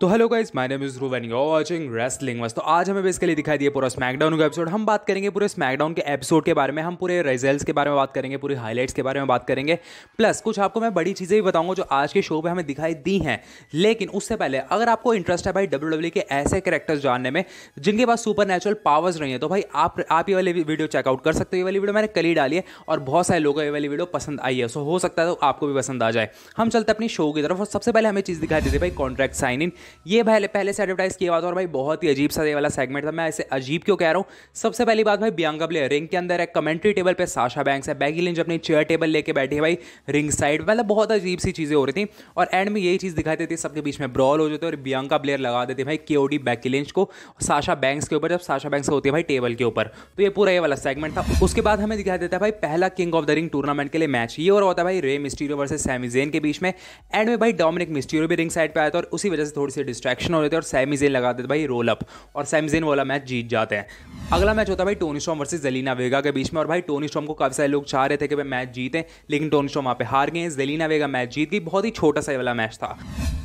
तो hello guys my name is Ruvan you watching wrestling मस्त तो आज हमें बेसिकली दिखाई दिए पूरा स्मैकडाउन का एपिसोड हम बात करेंगे पूरे स्मैकडाउन के एपिसोड के बारे में हम पूरे रिजल्ट्स के बारे में बात करेंगे पूरी हाईलाइट्स के बारे में बात करेंगे प्लस कुछ आपको मैं बड़ी चीज़ें भी बताऊंगा जो आज के शो पर हमें दिखाई दी हैं लेकिन उससे पहले अगर आपको इंटरेस्ट है भाई डब्ल्यू e के ऐसे करेक्टर्स जानने में जिनके पास सुपर पावर्स नहीं है तो भाई आप आप ये वाली वीडियो चेकआउट कर सकते हो ये वाली वीडियो मैंने कल ही डाली है और बहुत सारे लोगों ये वाली वीडियो पसंद आई है सो हो सकता है तो आपको भी पसंद आ जाए हम चलते अपनी शो की तरफ और सबसे पहले हमें चीज़ दिखाई देती है भाई कॉन्ट्रैक्ट साइन इन ये पहले पहले से एडवर्टाइज़ किया हुआ था और भाई बहुत ही अजीब सा ये वाला सेगमेंट था मैं ऐसे अजीब क्यों कह रहा हूँ सबसे पहली बात भाई बियांका प्लेयर रिंग के अंदर है कमेंट्री टेबल पर साशा बैंक्स है बैगी लिंच अपनी चेयर टेबल लेके बैठी है भाई रिंग साइड मतलब बहुत अजीब सी चीज़ें हो रही थी और एंड में यही चीज़ दिखाई देती सबके बीच में ब्रॉल हो जाते और बियंका प्लेयर लगा देते भाई के ओडी बैकी लिंच को साशा बैंक्स के ऊपर जब साशा बैंक्स होती है भाई टेबल के ऊपर तो ये पूरा ये वाला सेगमेंट था उसके बाद हमें दिखाई देता है भाई पहला King of the Ring tournament के लिए मैच ये और होता है भाई रे मिस्टीरियो वर्सेज जेन के बीच में एंड में भाई डोमिनिक मिस्टीरियो भी रिंग साइड पर आया था और उसी वजह से थोड़ी से डिस्ट्रैक्शन हो जाते हैं और सैमिजेन लगा देते भाई रोल अप और सैमीजेन वाला मैच जीत जाते हैं अगला मैच होता भाई Toni Storm versus Zelina Vega के बीच में और भाई टोनी स्टॉम को काफ़ी सारे लोग चाह रहे थे कि भाई मैच जीते लेकिन टोनी स्टॉम वहाँ पे हार गए जलीना वेगा मैच जीत गई बहुत ही छोटा सा वाला मैच था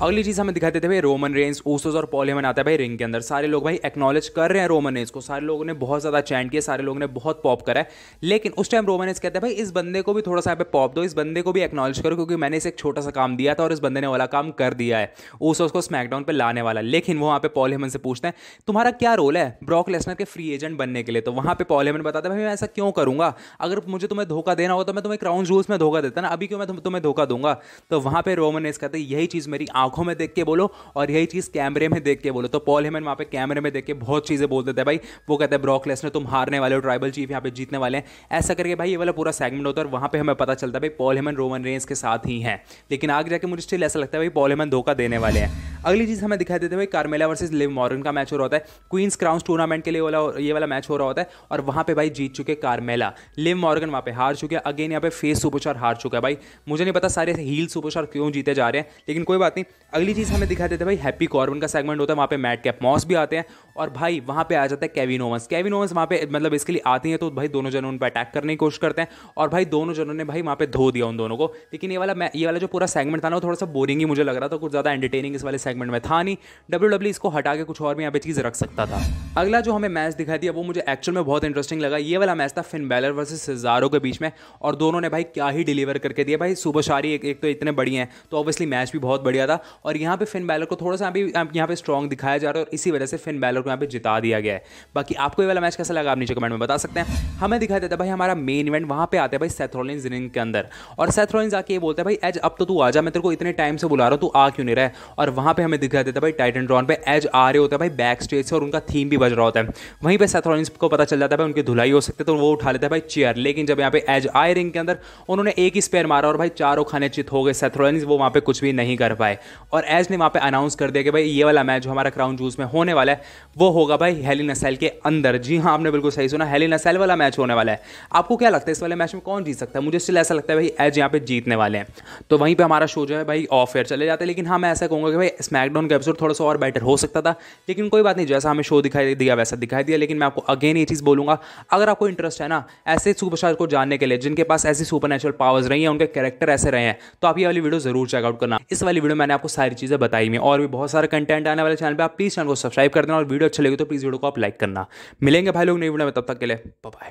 अगली चीज़ हमें दिखाते थे भाई रोमन रेंस ओसोस और पॉलीमन आता है भाई रिंग के अंदर सारे लोग भाई एक्नॉलेज कर रहे हैं रोमन रेंस को सारे लोगों ने बहुत ज़्यादा चैंट किया सारे लोगों ने बहुत पॉप करा है लेकिन उस टाइम रोमन रेंस कहते हैं भाई इस बंदे को भी थोड़ा सा यहाँ पे पॉप दो इस बंदे को भी एक्नॉलेज करो क्योंकि मैंने इसे एक छोटा सा काम दिया था और इस बंदे ने वाला काम कर दिया है ओसोस को स्मैकडाउन ग्राउंड पर लाने वाला लेकिन वो वहाँ पे पॉल हेमन से पूछते हैं तुम्हारा क्या रोल है ब्रॉक लेसनर के फ्री एजेंट बनने के लिए तो वहाँ पे पॉल हेमन बताता है भाई मैं ऐसा क्यों करूँगा अगर मुझे तुम्हें धोखा देना होगा तो मैं तुम्हें क्राउन जूल्स में धोखा देता ना अभी क्यों मैं तुम्हें धोखा दूंगा तो वहाँ पर रोमन ने कहते यही चीज़ मेरी आंखों में देख के बोलो और यही चीज़ कैमरे में देख के बोलो तो पॉल हेमन वहाँ पर कैमरे में देख के बहुत चीज़ें बोल देते हैं भाई वो कहते हैं ब्रॉक लेसनर तुम हारने वाले हो ट्राइबल चीफ यहाँ पे जीतने वाले हैं ऐसा करके भाई ये वाला पूरा सेगमेंट होता है और वहाँ पर हमें पता चलता है भाई पॉल हेमन रोमन रेंस के साथ ही है लेकिन आगे जाके मुझे स्टिल ऐसा लगता है भाई पॉल हेमन धोखा देने वाले हैं अगली सीरीज हमें दिखाई देते हुए कार्मेला वर्सेज लिव मॉरन का मैच हो रहा होता है क्वींस क्राउंस टूर्नामेंट के लिए वाला ये वाला मैच हो रहा होता है और वहां पे भाई जीत चुके कार्मेला लिव मॉरगन वहां पे हार चुके अगेन यहाँ पे फेस सुपरस्टार हार चुका है भाई मुझे नहीं पता सारे हील सुपरस्टार क्यों जीते जा रहे हैं लेकिन कोई बात नहीं अगली चीज़ हमें दिखाई देते भाई हैप्पी कॉर्बन का सेगमेंट होता है वहाँ पे मैट कैप मॉस भी आते हैं और भाई वहां पे आ जाता है केविन ओवंस केविन ओवंस वहाँ पे मतलब इसके लिए आती हैं तो भाई दोनों जनों उन पर अटैक करने की कोशिश करते हैं और भाई दोनों जनों ने भाई वहाँ पे धो दिया उन दोनों को लेकिन ये वाला ये वाला जो पूरा सेगमेंट था ना वो थोड़ा सा बोरिंग ही मुझे लग रहा था कुछ ज़्यादा एंटरटेनिंग इस वाले सेगमेंट में था नहीं डब्ल्यू डब्ल्यू e इसको हटा के कुछ और भी यहाँ पे चीज़ रख सकता था अगला जो हमें मैच दिखाई दिया वो मुझे एक्चुअल में बहुत इंटरेस्टिंग लगा ये वाला मैच था फिन बैलर वर्सेस सिजारो के बीच में और दोनों ने भाई क्या ही डिलीवर करके दिया भाई सुबशारी एक, एक तो इतने बड़ी हैं तो ऑब्वियसली मैच भी बहुत बढ़िया था और यहाँ पे फिन बैलर को थोड़ा सा अभी यहाँ पे स्ट्रॉन्ग दिखाया जा रहा है और इसी वजह से फिन बैलर को यहाँ पे जिता दिया गया है बाकी आपको ये वाला मैच कैसा लगा आप नीचे कमेंट में बता सकते हैं हमें दिखाई देता भाई हमारा मेन इवेंट वहाँ पे आते हैं भाई सेथ्रोलिन रिंग के अंदर और सेथ्रोलिन आके ये बोलते हैं भाई एज अब तो तू आ जा मैं तेरे को इतने टाइम से बुला रहा हूँ तू आ क्यों नहीं रहा है और वहाँ पर हमें दिखा देता है भाई टाइटन ड्रॉन पे एज आ रहे होता है भाई बैक स्टेज से और उनका थीम भी बज रहा होता है वहीं पर सेथरॉनिस को पता चल जाता है भाई उनकी धुलाई हो सकती है तो वो उठा लेता है भाई चेयर लेकिन जब यहाँ पे एज आए रिंग के अंदर उन्होंने एक ही स्पेयर मारा और भाई चारों खाने चित हो गए सेथरॉनिस वो वहाँ पे कुछ भी नहीं कर पाए और एज ने वहाँ पे अनाउंस कर दिया कि भाई ये वाला मैच जो हमारा क्राउन जूस में होने वाला है वो होगा भाई हेली नसैल के अंदर जी हाँ आपने बिल्कुल सही सुना हेली नसैल वाला मैच होने वाला है आपको क्या लगता है इस वाले मैच में कौन जीत सकता है मुझे स्टिल ऐसा लगता है भाई एज यहाँ पे जीतने वाले हैं तो वहीं पर हमारा शो जो है भाई ऑफ एयर चले जाते हैं लेकिन हाँ मैं ऐसा कहूँगा कि भाई स्मैकडाउन लॉकडाउन का एपिसोड थोड़ा सा और बेटर हो सकता था लेकिन कोई बात नहीं जैसा हमें शो दिखाई दिया वैसा दिखाई दिया लेकिन मैं आपको अगेन ये चीज़ बोलूँगा अगर आपको इंटरेस्ट है ना ऐसे सुपरस्टार को जानने के लिए जिनके पास ऐसी सुपर नेचुरल पावर्स रही हैं उनके कैरेक्टर ऐसे रहे हैं तो आप ये वाली वीडियो जरूर चेकआउट करना इस वाली वीडियो मैंने आपको सारी चीज़ें बताई हुई और भी बहुत सारा कंटेंट आने वाले चैनल पर आप प्लीज़ चैनल को सब्सक्राइब कर देना और वीडियो अच्छी लगे तो प्लीज़ वीडियो को आप लाइक करना मिलेंगे भाई लोग नई वीडियो में तब तक के लिए बाय